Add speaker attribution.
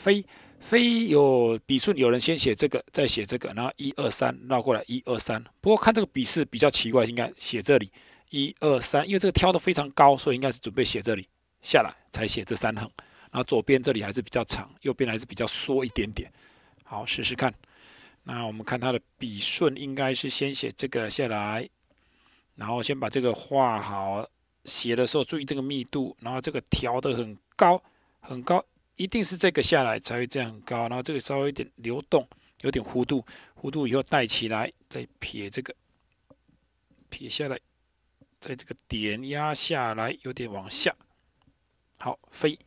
Speaker 1: 非非有笔顺，有人先写这个，再写这个，然后一二三绕过来一二三。不过看这个笔势比较奇怪，应该写这里一二三，因为这个挑的非常高，所以应该是准备写这里下来才写这三横。然后左边这里还是比较长，右边还是比较缩一点点。好，试试看。那我们看它的笔顺，应该是先写这个下来，然后先把这个画好。写的时候注意这个密度，然后这个调的很高很高。一定是这个下来才会这样高，然后这个稍微有点流动，有点弧度，弧度以后带起来，再撇这个，撇下来，在这个点压下来，有点往下，好飞。